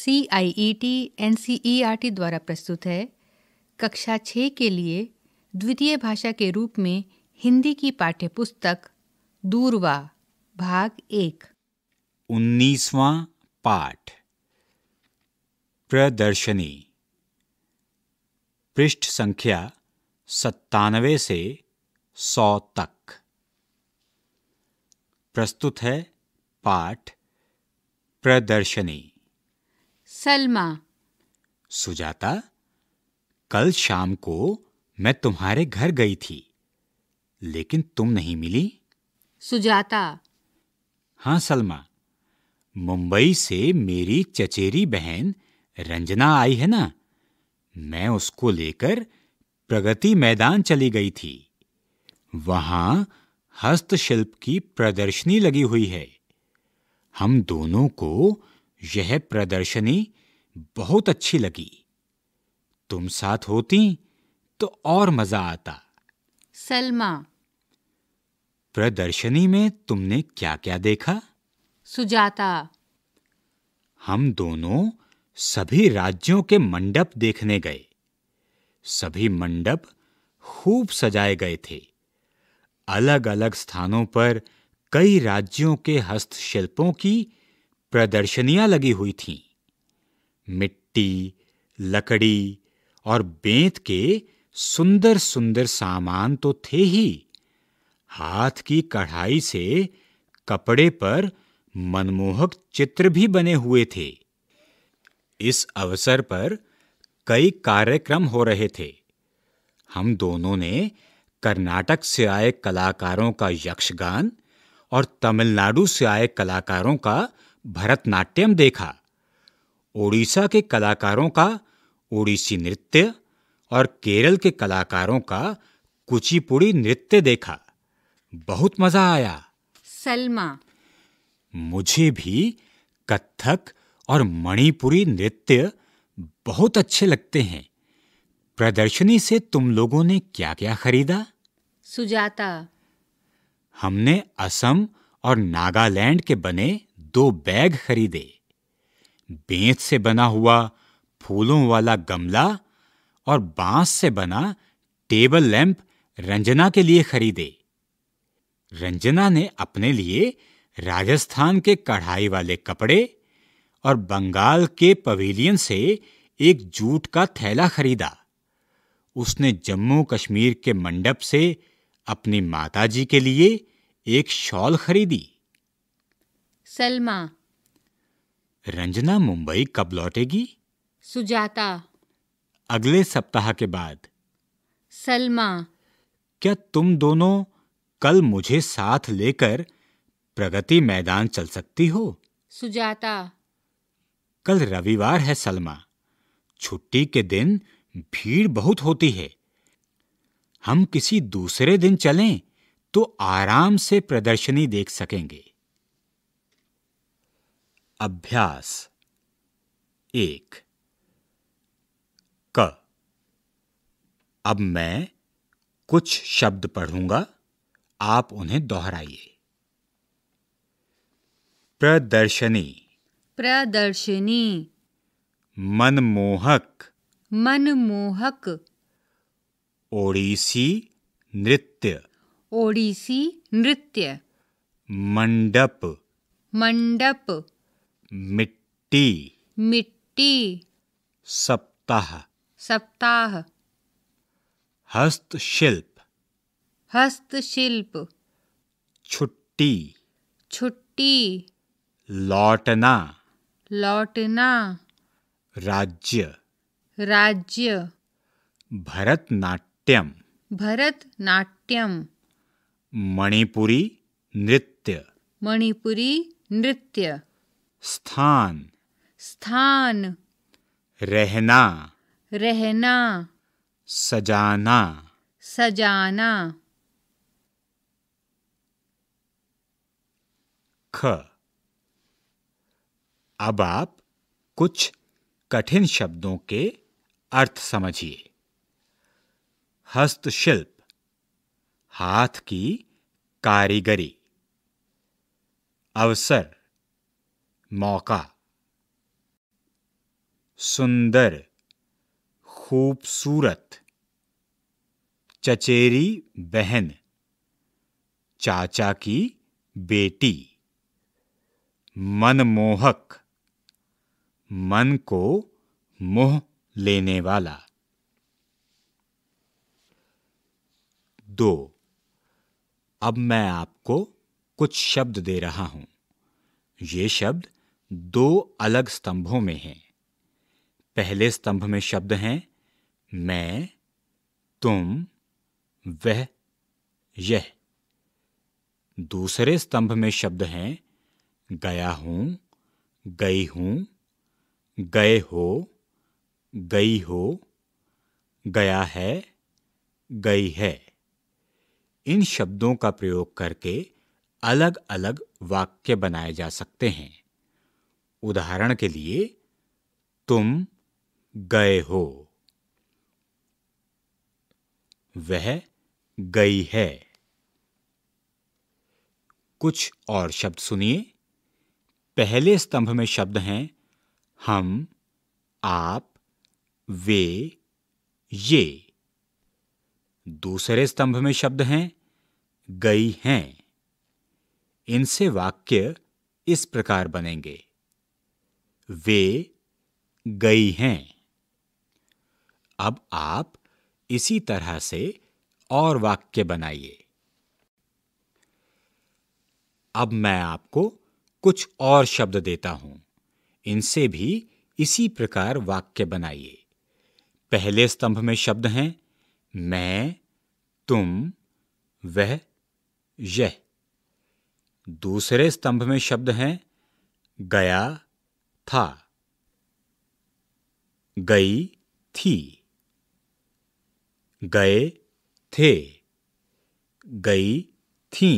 C I E T N C E R T द्वारा प्रस्तुत है कक्षा छः के लिए द्वितीय भाषा के रूप में हिंदी की पाठ्यपुस्तक दूरवा भाग एक उन्नीसवा पाठ प्रदर्शनी पृष्ठ संख्या सत्तानवे से सौ तक प्रस्तुत है पाठ प्रदर्शनी सलमा सुजाता कल शाम को मैं तुम्हारे घर गई थी लेकिन तुम नहीं मिली सुजाता हाँ सलमा मुंबई से मेरी चचेरी बहन रंजना आई है ना मैं उसको लेकर प्रगति मैदान चली गई थी वहां हस्तशिल्प की प्रदर्शनी लगी हुई है हम दोनों को यह प्रदर्शनी बहुत अच्छी लगी तुम साथ होती तो और मजा आता सलमा प्रदर्शनी में तुमने क्या-क्या देखा सुजाता हम दोनों सभी राज्यों के मंडप देखने गए सभी मंडप खूब सजाए गए थे अलग-अलग स्थानों पर कई राज्यों के हस्तशिल्पों की प्रदर्शनियां लगी हुई थीं। मिट्टी लकड़ी और बेंत के सुंदर सुंदर सामान तो थे ही हाथ की कढ़ाई से कपड़े पर मनमोहक चित्र भी बने हुए थे इस अवसर पर कई कार्यक्रम हो रहे थे हम दोनों ने कर्नाटक से आए कलाकारों का यक्षगान और तमिलनाडु से आए कलाकारों का भरतनाट्यम देखा ओडिशा के कलाकारों का ओडिसी नृत्य और केरल के कलाकारों का कुचिपुड़ी नृत्य देखा बहुत मजा आया सलमा मुझे भी कथक और मणिपुरी नृत्य बहुत अच्छे लगते हैं प्रदर्शनी से तुम लोगों ने क्या-क्या खरीदा सुजाता हमने असम और नागालैंड के बने दो बैग खरीदे बेंत से बना हुआ फूलों वाला गमला और बांस से बना टेबल लैंप रंजना के लिए खरीदे रंजना ने अपने लिए राजस्थान के कढ़ाई वाले कपड़े और बंगाल के पवेलियन से एक जूट का थैला खरीदा उसने जम्मू कश्मीर के मंडप से अपनी माताजी के लिए एक शॉल खरीदी सलमा रंजना मुंबई कब लौटेगी सुजाता अगले सप्ताह के बाद सलमा क्या तुम दोनों कल मुझे साथ लेकर प्रगति मैदान चल सकती हो सुजाता कल रविवार है सलमा छुट्टी के दिन भीड़ बहुत होती है हम किसी दूसरे दिन चलें तो आराम से प्रदर्शनी देख सकेंगे अभ्यास एक क अब मैं कुछ शब्द पढ़ूंगा आप उन्हें दोहराइए प्रदर्शनी प्रदर्शनी मनमोहक मनमोहक ओडिसी नृत्य ओडिसी नृत्य मंडप मंडप मिट्टी मिट्टी सप्ताह सप्ताह हस्तशिल्प हस्तशिल्प छुट्टी छुट्टी लौटना लौटना राज्य राज्य भरतनाट्यम भरतनाट्यम मणिपुरी नृत्य मणिपुरी नृत्य स्थान स्थान रहना रहना सजाना सजाना ख अब आप कुछ कठिन शब्दों के अर्थ समझिए हस्तशिल्प हाथ की कारीगरी अवसर मौका सुंदर खूबसूरत चचेरी बहन चाचा की बेटी मनमोहक मन को मोह लेने वाला दो अब मैं आपको कुछ शब्द दे रहा हूं ये शब्द दो अलग स्तंभों में हैं पहले स्तंभ में शब्द हैं मैं तुम वह यह दूसरे स्तंभ में शब्द हैं गया हूं गई हूं गए हो गई हो गया है गई है इन शब्दों का प्रयोग करके अलग अलग वाक्य बनाए जा सकते हैं उदाहरण के लिए तुम गए हो वह गई है कुछ और शब्द सुनिए पहले स्तंभ में शब्द हैं हम आप वे ये दूसरे स्तंभ में शब्द हैं गई हैं इनसे वाक्य इस प्रकार बनेंगे वे गई हैं अब आप इसी तरह से और वाक्य बनाइए अब मैं आपको कुछ और शब्द देता हूं इनसे भी इसी प्रकार वाक्य बनाइए पहले स्तंभ में शब्द हैं मैं तुम वह यह दूसरे स्तंभ में शब्द हैं गया था गई थी गए थे गई थी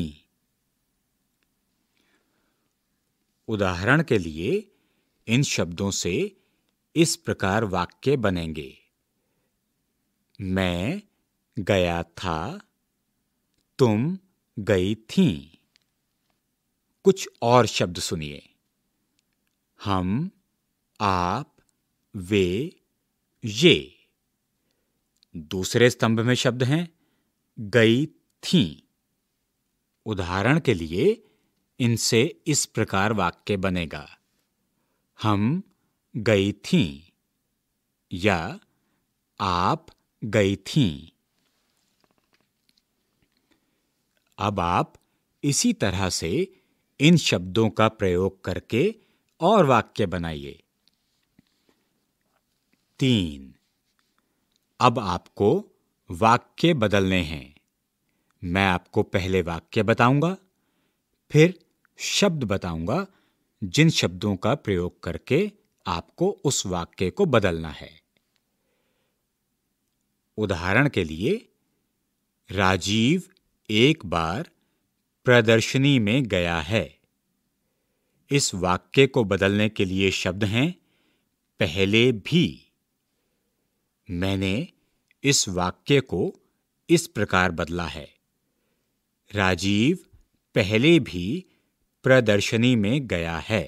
उदाहरण के लिए इन शब्दों से इस प्रकार वाक्य बनेंगे मैं गया था तुम गई थी कुछ और शब्द सुनिए हम आप वे ये दूसरे स्तंभ में शब्द हैं गई थी उदाहरण के लिए इनसे इस प्रकार वाक्य बनेगा हम गई थी या आप गई थी अब आप इसी तरह से इन शब्दों का प्रयोग करके और वाक्य बनाइए तीन अब आपको वाक्य बदलने हैं मैं आपको पहले वाक्य बताऊंगा फिर शब्द बताऊंगा जिन शब्दों का प्रयोग करके आपको उस वाक्य को बदलना है उदाहरण के लिए राजीव एक बार प्रदर्शनी में गया है इस वाक्य को बदलने के लिए शब्द हैं पहले भी मैंने इस वाक्य को इस प्रकार बदला है राजीव पहले भी प्रदर्शनी में गया है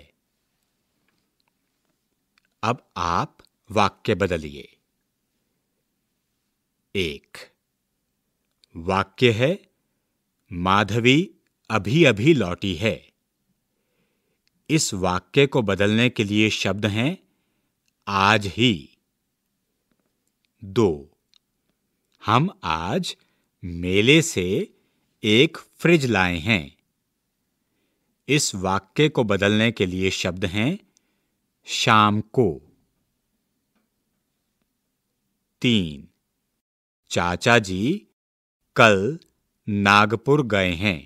अब आप वाक्य बदलिए एक वाक्य है माधवी अभी अभी लौटी है इस वाक्य को बदलने के लिए शब्द हैं आज ही दो हम आज मेले से एक फ्रिज लाए हैं इस वाक्य को बदलने के लिए शब्द हैं शाम को तीन चाचा जी कल नागपुर गए हैं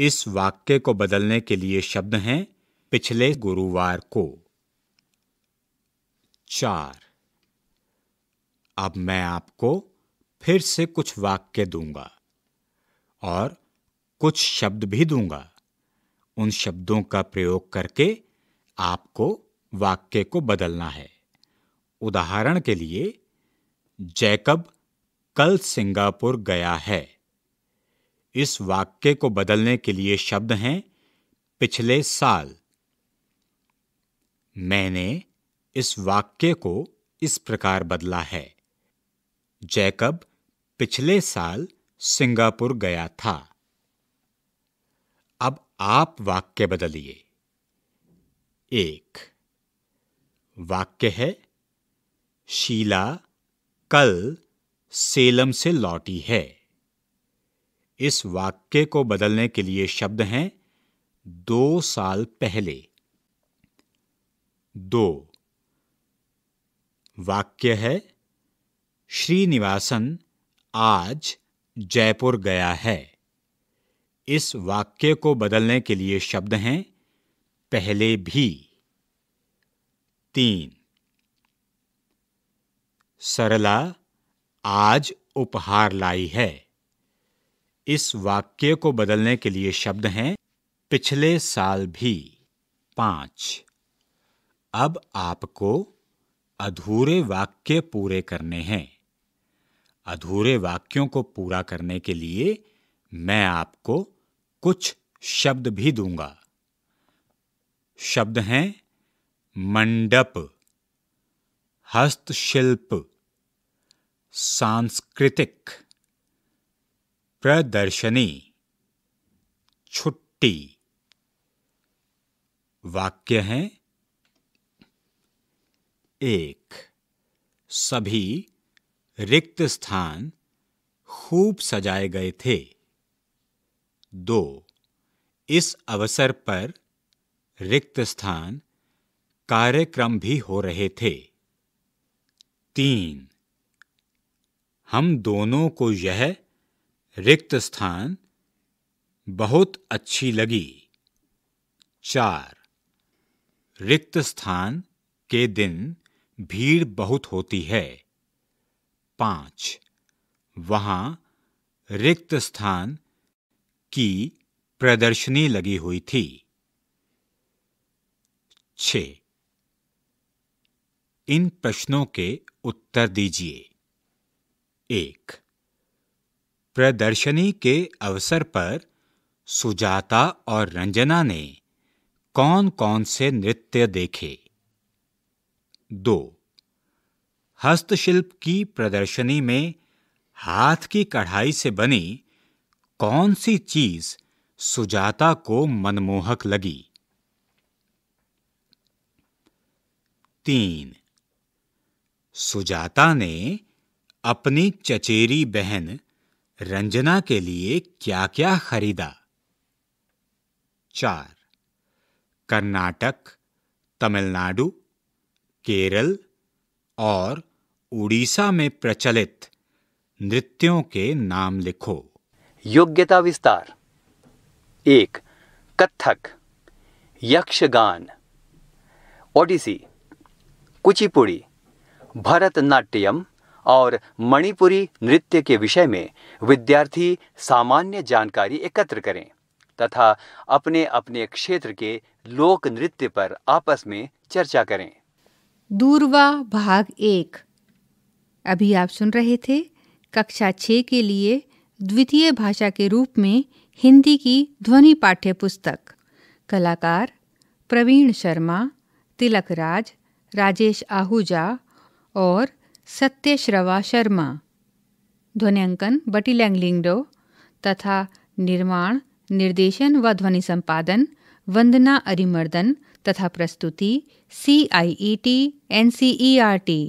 इस वाक्य को बदलने के लिए शब्द हैं पिछले गुरुवार को चार अब मैं आपको फिर से कुछ वाक्य दूंगा और कुछ शब्द भी दूंगा उन शब्दों का प्रयोग करके आपको वाक्य को बदलना है उदाहरण के लिए जैकब कल सिंगापुर गया है इस वाक्य को बदलने के लिए शब्द हैं पिछले साल मैंने इस वाक्य को इस प्रकार बदला है जैकब पिछले साल सिंगापुर गया था अब आप वाक्य बदलिए एक वाक्य है शीला कल सेलम से लौटी है इस वाक्य को बदलने के लिए शब्द हैं दो साल पहले दो वाक्य है श्रीनिवासन आज जयपुर गया है इस वाक्य को बदलने के लिए शब्द हैं पहले भी तीन सरला आज उपहार लाई है इस वाक्य को बदलने के लिए शब्द हैं पिछले साल भी पांच अब आपको अधूरे वाक्य पूरे करने हैं अधूरे वाक्यों को पूरा करने के लिए मैं आपको कुछ शब्द भी दूंगा शब्द हैं मंडप हस्तशिल्प सांस्कृतिक प्रदर्शनी छुट्टी वाक्य हैं एक सभी रिक्त स्थान खूब सजाए गए थे दो इस अवसर पर रिक्त स्थान कार्यक्रम भी हो रहे थे तीन हम दोनों को यह रिक्त स्थान बहुत अच्छी लगी चार रिक्त स्थान के दिन भीड़ बहुत होती है पांच वहां रिक्त स्थान की प्रदर्शनी लगी हुई थी छ इन प्रश्नों के उत्तर दीजिए एक प्रदर्शनी के अवसर पर सुजाता और रंजना ने कौन कौन से नृत्य देखे दो हस्तशिल्प की प्रदर्शनी में हाथ की कढ़ाई से बनी कौन सी चीज सुजाता को मनमोहक लगी तीन सुजाता ने अपनी चचेरी बहन रंजना के लिए क्या क्या खरीदा चार कर्नाटक तमिलनाडु केरल और उड़ीसा में प्रचलित नृत्यों के नाम लिखो योग्यता विस्तार एक कथक यक्षगान ओडिसी कुचिपुड़ी भरतनाट्यम और मणिपुरी नृत्य के विषय में विद्यार्थी सामान्य जानकारी एकत्र करें तथा अपने अपने क्षेत्र के लोक नृत्य पर आपस में चर्चा करें दूरवा भाग एक अभी आप सुन रहे थे कक्षा छ के लिए द्वितीय भाषा के रूप में हिंदी की ध्वनि पाठ्य पुस्तक कलाकार प्रवीण शर्मा राज राजेश आहूजा और सत्यश्रवा शर्मा ध्वनियांकन बटी लैंगलिंगडो तथा निर्माण निर्देशन व ध्वनि संपादन वंदना अरिमर्दन तथा प्रस्तुति C I E T N C E R T